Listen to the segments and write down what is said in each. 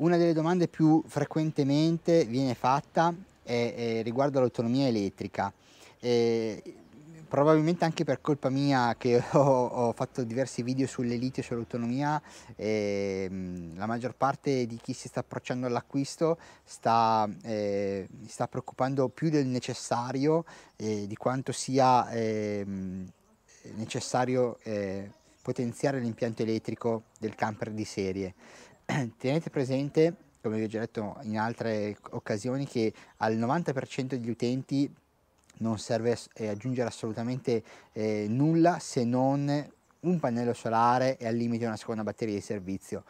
Una delle domande più frequentemente viene fatta è, è riguardo all'autonomia elettrica. Eh, probabilmente anche per colpa mia che ho, ho fatto diversi video sull'elite e sull'autonomia, eh, la maggior parte di chi si sta approcciando all'acquisto sta, eh, sta, preoccupando più del necessario, eh, di quanto sia ehm, necessario eh, potenziare l'impianto elettrico del camper di serie. tenete presente, come vi ho già detto in altre occasioni, che al 90% degli utenti non serve eh, aggiungere assolutamente eh, nulla se non un pannello solare e al limite una seconda batteria di servizio.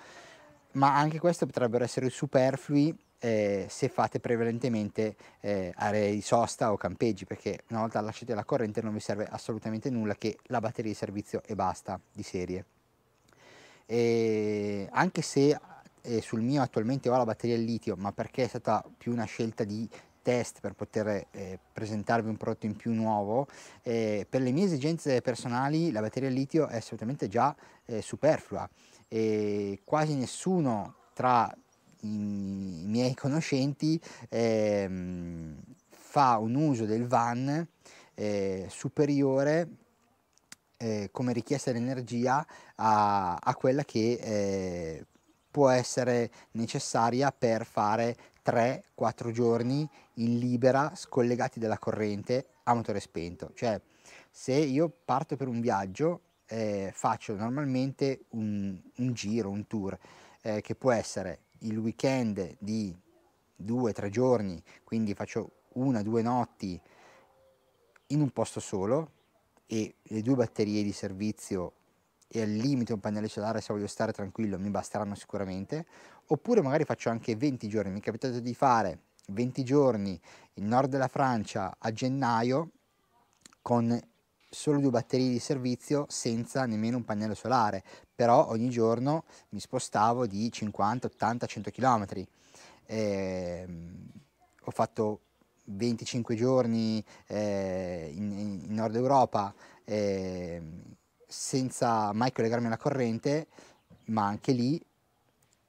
Ma anche questo potrebbero essere superflui eh, se fate prevalentemente eh, aree di sosta o campeggi, perché una volta lasciate la corrente non vi serve assolutamente nulla che la batteria di servizio e basta di serie e anche se eh, sul mio attualmente ho la batteria al litio, ma perché è stata più una scelta di test per poter eh, presentarvi un prodotto in più nuovo, eh, per le mie esigenze personali la batteria al litio è assolutamente già eh, superflua e quasi nessuno tra i, miei conoscenti ehm, fa un uso del van eh, superiore eh, come richiesta di energia a, a quella che eh, può essere necessaria per fare 3-4 giorni in libera, scollegati dalla corrente a motore spento. Cioè, se io parto per un viaggio, eh, faccio normalmente un, un, giro, un tour, eh, che può essere il weekend di 2-3 giorni, quindi faccio una, due notti in un posto solo, e le due batterie di servizio e al limite un pannello solare se voglio stare tranquillo mi basteranno sicuramente oppure magari faccio anche 20 giorni mi è capitato di fare 20 giorni in nord della Francia a gennaio con solo due batterie di servizio senza nemmeno un pannello solare però ogni giorno mi spostavo di 50 80 100 km eh, ho fatto 25 giorni eh, in, in, Nord Europa eh, senza mai collegarmi alla corrente, ma anche lì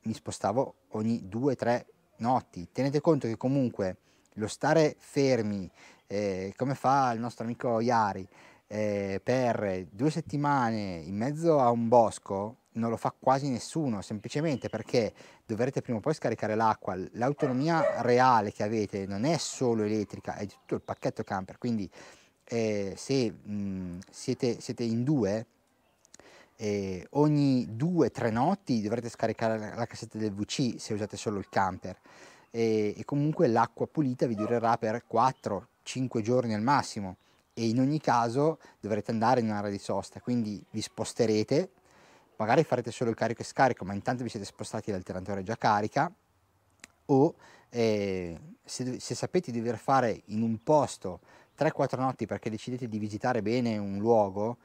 mi spostavo ogni 2-3 notti. Tenete conto che comunque lo stare fermi, eh, come fa il nostro amico Iari, eh, per due settimane in mezzo a un bosco non lo fa quasi nessuno, semplicemente perché dovrete prima o poi scaricare l'acqua. L'autonomia reale che avete non è solo elettrica, è di tutto il pacchetto camper, quindi eh, se mh, mhmm, siete, siete in due, eh, ogni 2-3 notti dovrete scaricare la, la, cassetta del VC se usate solo il camper e, e comunque l'acqua pulita vi durerà per 4-5 giorni al massimo e in ogni caso dovrete andare in un'area di sosta quindi vi sposterete magari farete solo il carico e scarico, ma intanto vi siete spostati l'alternatore già carica, o eh, se, se, sapete di dover fare in un posto 3-4 notti perché decidete di visitare bene un luogo,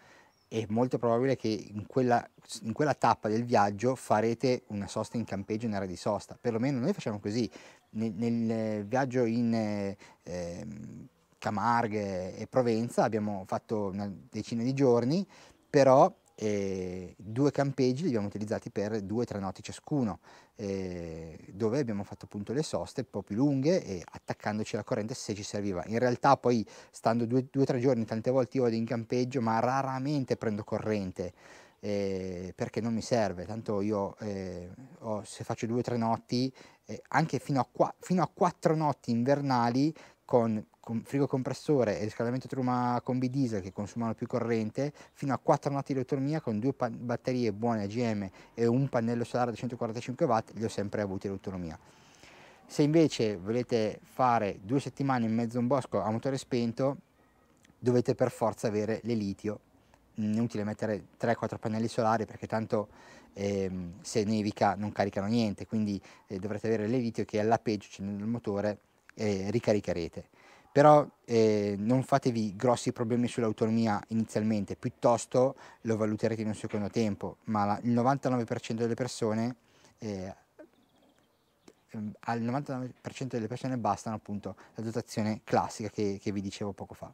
è molto probabile che in quella, in quella tappa del viaggio farete una sosta in campeggio, in area di sosta. Perlomeno noi facciamo così. Nel, nel eh, viaggio in eh, ehm, Camargue e Provenza abbiamo fatto una decina di giorni, però e due campeggi li abbiamo utilizzati per due o tre notti ciascuno, eh, dove abbiamo fatto appunto le soste un po' più lunghe e attaccandoci alla corrente se ci serviva. In realtà poi stando due o tre giorni tante volte io vado in campeggio ma raramente prendo corrente. Eh, perché non mi serve, tanto io eh, ho, se faccio due o tre notti, eh, anche fino a, qua, fino a quattro notti invernali con con frigo compressore e riscaldamento truma combi diesel che consumano più corrente, fino a 4 notti di autonomia con due batterie buone AGM e un pannello solare da 145 watt, li ho sempre avuti l'autonomia. Se invece volete fare due settimane in mezzo a un bosco a motore spento, dovete per forza avere le litio. Inutile mettere 3-4 pannelli solari perché tanto ehm, se nevica non caricano niente, quindi eh, dovrete avere le litio che alla peggio cioè nel motore eh, ricaricherete però eh, non fatevi grossi problemi sull'autonomia inizialmente, piuttosto lo valuterete in un secondo tempo, ma la, il 99% delle persone eh, ehm, al 99% delle persone bastano appunto la dotazione classica che, che vi dicevo poco fa.